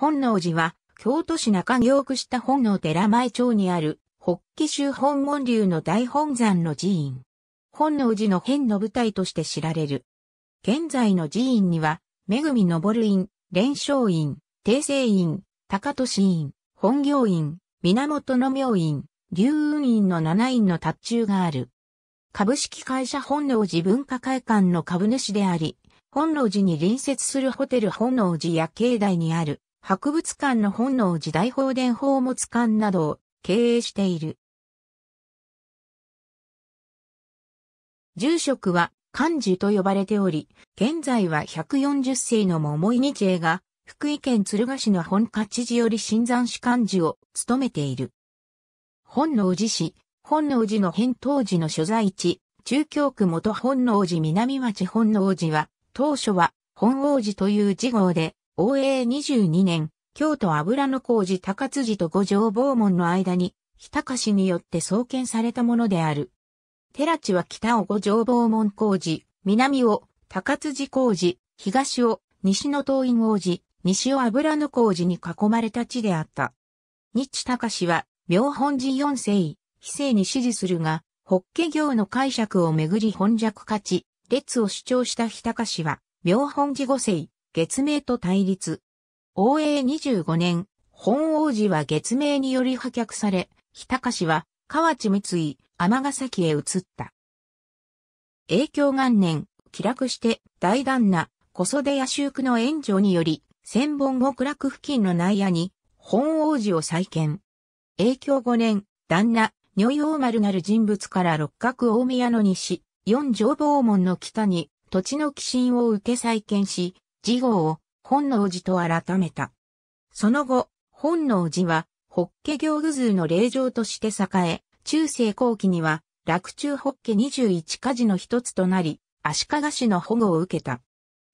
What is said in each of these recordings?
本能寺は、京都市中京区下本能寺前町にある、北紀州本門流の大本山の寺院。本能寺の変の舞台として知られる。現在の寺院には、恵る院、連勝院、定生院、高利院、本行院、源の明院、龍雲院の七院の達中がある。株式会社本能寺文化会館の株主であり、本能寺に隣接するホテル本能寺や境内にある博物館の本能寺大宝殿宝物館などを経営している。住職は漢字と呼ばれており、現在は140世の桃井日英が、福井県敦賀市の本家知事より新山市漢字を務めている。本能寺市、本能寺の返当寺の所在地、中京区元本能寺南町本能寺は、当初は本王寺という字号で、応永22年、京都油の工事高辻と五条坊門の間に、日高氏によって創建されたものである。寺地は北を五条坊門工事、南を高辻工事、東を西の東院王子、西を油の工事に囲まれた地であった。日高氏は、妙本寺四世、非正に支持するが、法華業の解釈をめぐり本弱勝ち、列を主張した日高氏は、妙本寺五世、月明と対立。応永25年、本王子は月明により破却され、日高氏は河内三井、尼崎へ移った。影響元年、気楽して大旦那、小袖や修区の援助により、千本極楽付近の内野に、本王子を再建。影響5年、旦那、女王丸なる人物から六角大宮の西、四条坊門の北に、土地の寄進を受け再建し、事号を本能寺と改めた。その後、本能寺は法華行具図の霊場として栄え、中世後期には洛中法華21家事の一つとなり、足利市の保護を受けた。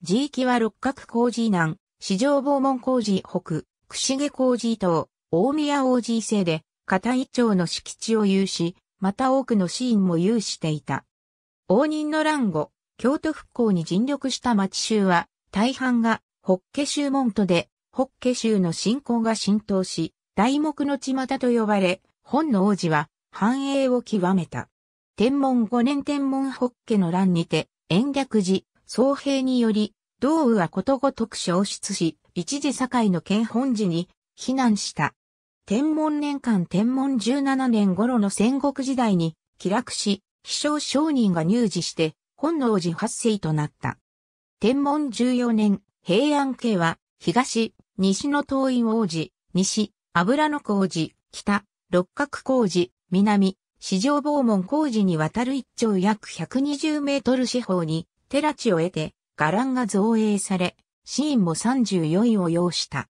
地域は六角工事南、市場訪門工事北、串毛工事東、大宮王子制で、片一町の敷地を有し、また多くのシーンも有していた。応仁の乱後、京都復興に尽力した町衆は、大半がホッケ州門徒で、ホッケ州の信仰が浸透し、大目の巷と呼ばれ、本の王子は繁栄を極めた。天文五年天文ホッケの乱にて、延暦寺、総兵により、道雨はことごとく消失し、一時堺の県本寺に避難した。天文年間天文17年頃の戦国時代に、気楽し、飛翔商人が入寺して、本能寺発生となった。天文14年、平安家は、東、西の東院王子、西、油の工事、北、六角工事、南、四条防門工事にわたる一丁約120メートル四方に、寺地を得て、伽藍が造営され、シーンも34位を要した。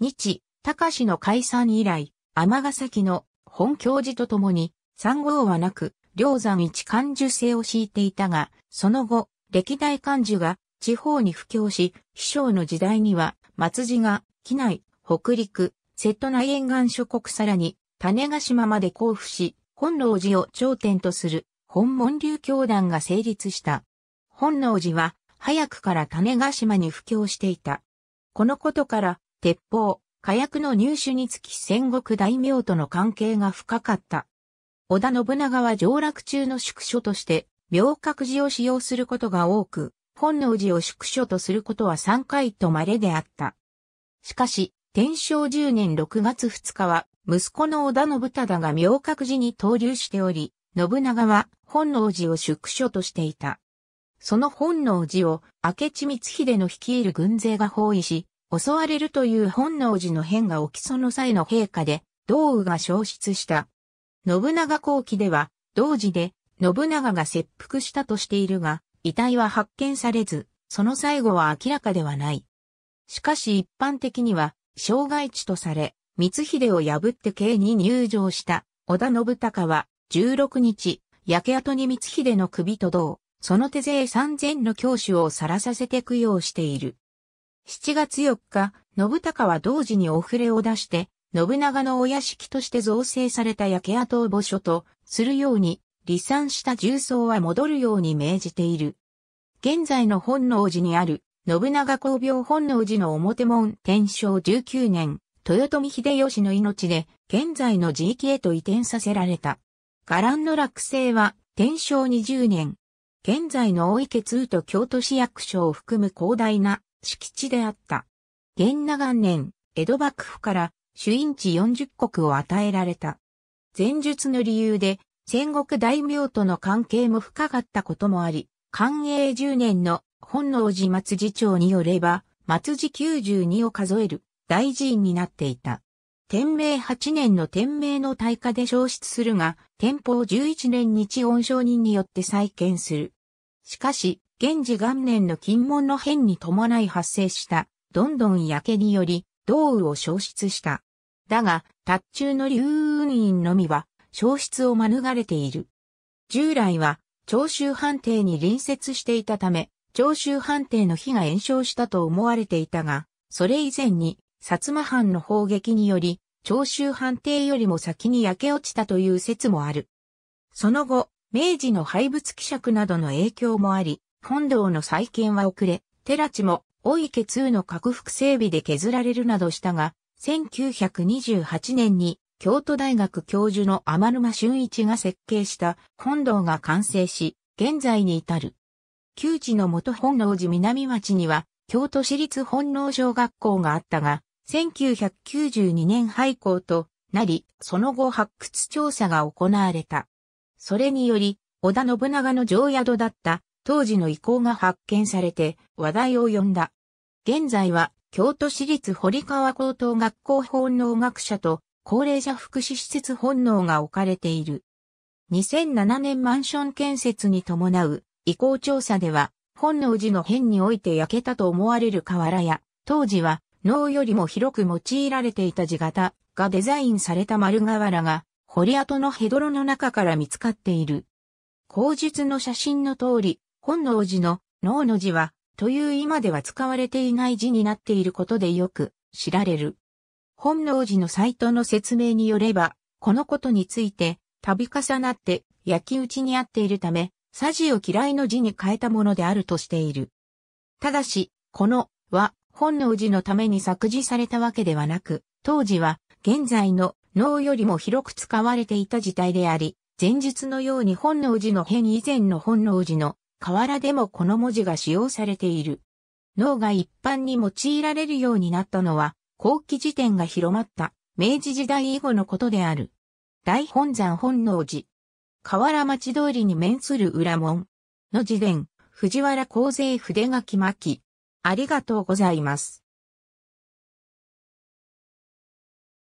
日、高氏の解散以来、尼崎の本教授と共に、三号はなく、梁山一漢樹制を敷いていたが、その後、歴代漢樹が地方に布教し、秘書の時代には、松地が、機内、北陸、瀬戸内沿岸諸国さらに、種ヶ島まで交付し、本能寺を頂点とする、本門流教団が成立した。本能寺は、早くから種ヶ島に布教していた。このことから、鉄砲、火薬の入手につき戦国大名との関係が深かった。織田信長は上洛中の宿所として、明覚寺を使用することが多く、本能寺を宿所とすることは3回と稀であった。しかし、天正10年6月2日は、息子の織田信忠が妙覚寺に投留しており、信長は本能寺を宿所としていた。その本能寺を明智光秀の率いる軍勢が包囲し、襲われるという本能寺の変が起きその際の陛下で、道具が消失した。信長後期では、同時で、信長が切腹したとしているが、遺体は発見されず、その最後は明らかではない。しかし一般的には、障害地とされ、光秀を破って刑に入場した織田信孝は、16日、焼け跡に光秀の首と同、その手勢3000の教師を晒させて供養している。7月4日、信孝は同時にお触れを出して、信長のお屋敷として造成された焼け跡を墓所とするように離散した重曹は戻るように命じている。現在の本能寺にある、信長公廟本能寺の表門天正19年、豊臣秀吉の命で、現在の地域へと移転させられた。伽藍の落成は、天正20年。現在の大池通と京都市役所を含む広大な敷地であった。元長元年、江戸幕府から主因地40国を与えられた。前述の理由で戦国大名との関係も深かったこともあり、寛永10年の本能寺松次長によれば、松次92を数える大寺院になっていた。天明8年の天明の大火で消失するが、天保11年日恩承人によって再建する。しかし、現時元年の金門の変に伴い発生した、どんどん焼けにより、道雨を消失した。だが、達中の竜雲院のみは、消失を免れている。従来は長州藩邸に隣接していたため、長州藩邸の火が炎症したと思われていたが、それ以前に薩摩藩の砲撃により、長州藩邸よりも先に焼け落ちたという説もある。その後、明治の廃物希釈などの影響もあり、本堂の再建は遅れ、寺地も、大池通の拡幅整備で削られるなどしたが、1928年に京都大学教授の天沼俊一が設計した本堂が完成し、現在に至る。旧知の元本能寺南町には、京都市立本能小学校があったが、1992年廃校となり、その後発掘調査が行われた。それにより、織田信長の城宿だった当時の遺構が発見されて話題を呼んだ。現在は京都市立堀川高等学校本能学者と高齢者福祉施設本能が置かれている。2007年マンション建設に伴う移行調査では、本能寺の変において焼けたと思われる瓦や、当時は脳よりも広く用いられていた地型がデザインされた丸瓦が、堀跡のヘドロの中から見つかっている。口述の写真の通り、本能寺の脳の字は、という今では使われていない字になっていることでよく知られる。本能寺のサイトの説明によれば、このことについて、度重なって焼き打ちにあっているため、サジを嫌いの字に変えたものであるとしている。ただし、このは本能寺のために作詞されたわけではなく、当時は現在の能よりも広く使われていた時代であり、前述のように本能寺の変以前の本能寺の河原でもこの文字が使用されている。能が一般に用いられるようになったのは、後期辞典が広まった明治時代以後のことである。大本山本能寺。河原町通りに面する裏門。の辞典、藤原光勢筆書き巻き。ありがとうございます。